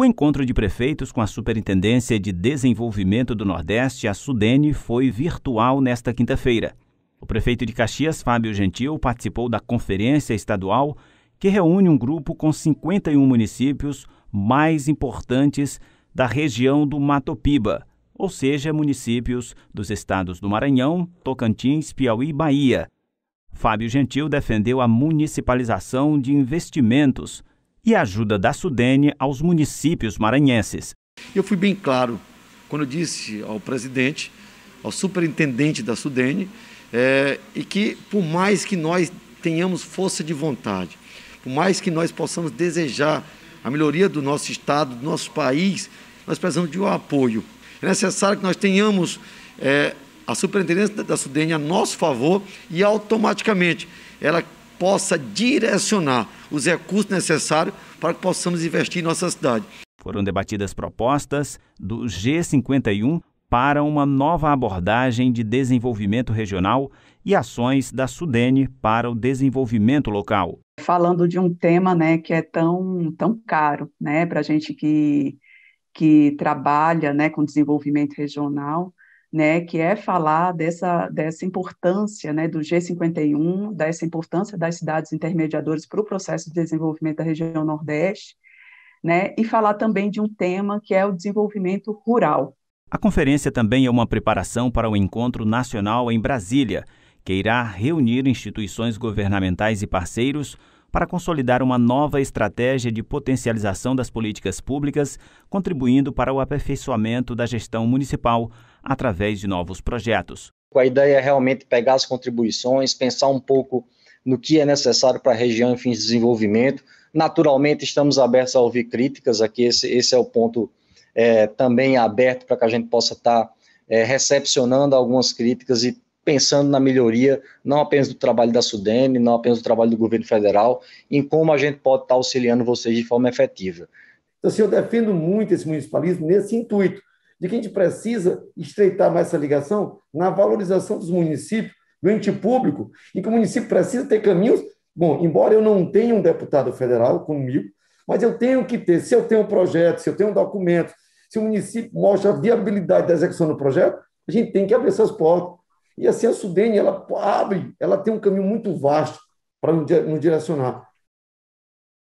O encontro de prefeitos com a Superintendência de Desenvolvimento do Nordeste, a Sudene, foi virtual nesta quinta-feira. O prefeito de Caxias, Fábio Gentil, participou da conferência estadual que reúne um grupo com 51 municípios mais importantes da região do Mato Piba, ou seja, municípios dos estados do Maranhão, Tocantins, Piauí e Bahia. Fábio Gentil defendeu a municipalização de investimentos e ajuda da Sudene aos municípios maranhenses. Eu fui bem claro quando disse ao presidente, ao superintendente da Sudene, é, e que por mais que nós tenhamos força de vontade, por mais que nós possamos desejar a melhoria do nosso Estado, do nosso país, nós precisamos de um apoio. É necessário que nós tenhamos é, a superintendência da Sudene a nosso favor e automaticamente ela possa direcionar os recursos necessários para que possamos investir em nossa cidade. Foram debatidas propostas do G51 para uma nova abordagem de desenvolvimento regional e ações da Sudene para o desenvolvimento local. Falando de um tema né, que é tão, tão caro né, para a gente que, que trabalha né, com desenvolvimento regional, né, que é falar dessa, dessa importância né, do G51, dessa importância das cidades intermediadoras para o processo de desenvolvimento da região Nordeste, né, e falar também de um tema que é o desenvolvimento rural. A conferência também é uma preparação para o encontro nacional em Brasília, que irá reunir instituições governamentais e parceiros para consolidar uma nova estratégia de potencialização das políticas públicas, contribuindo para o aperfeiçoamento da gestão municipal através de novos projetos. A ideia é realmente pegar as contribuições, pensar um pouco no que é necessário para a região em fins de desenvolvimento. Naturalmente, estamos abertos a ouvir críticas aqui, esse, esse é o ponto é, também aberto para que a gente possa estar tá, é, recepcionando algumas críticas e pensando na melhoria não apenas do trabalho da Sudem, não apenas do trabalho do governo federal, em como a gente pode estar auxiliando vocês de forma efetiva. Então, assim, eu defendo muito esse municipalismo nesse intuito, de que a gente precisa estreitar mais essa ligação na valorização dos municípios, do ente público, e que o município precisa ter caminhos. Bom, embora eu não tenha um deputado federal comigo, mas eu tenho que ter, se eu tenho um projeto, se eu tenho um documento, se o município mostra a viabilidade da execução do projeto, a gente tem que abrir essas portas e assim a Sudene, ela abre, ela tem um caminho muito vasto para nos direcionar.